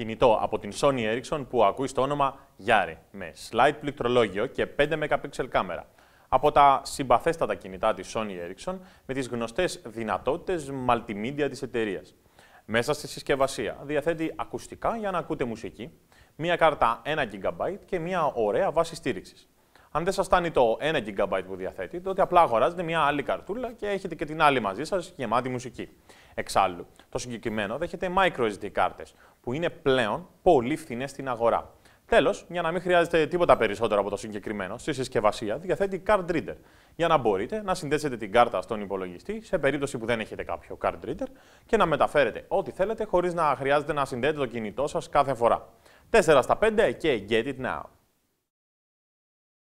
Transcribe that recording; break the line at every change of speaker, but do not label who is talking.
κινητό από την Sony Ericsson που ακούει στο όνομα Yari με slide πληκτρολόγιο και 5 MP κάμερα. Από τα συμπαθέστατα κινητά της Sony Ericsson με τις γνωστές δυνατότητες multimedia της εταιρείας. Μέσα στη συσκευασία διαθέτει ακουστικά για να ακούτε μουσική, μία κάρτα 1 GB και μία ωραία βάση στήριξης. Αν δεν σας φτάνει το 1 GB που διαθέτει, τότε απλά αγοράζετε μια άλλη καρτούλα και έχετε και την άλλη μαζί σας γεμάτη μουσική. Εξάλλου, το συγκεκριμένο δέχεται micro SD κάρτες, που είναι πλέον πολύ φθηνές στην αγορά. Τέλος, για να μην χρειάζεται τίποτα περισσότερο από το συγκεκριμένο, στη συσκευασία διαθέτει card reader. Για να μπορείτε να συνδέσετε την κάρτα στον υπολογιστή σε περίπτωση που δεν έχετε κάποιο card reader και να μεταφέρετε ό,τι θέλετε χωρίς να χρειάζεται να συνδέετε το κινητό σας κάθε φορά. 4 στα 5 και get it now.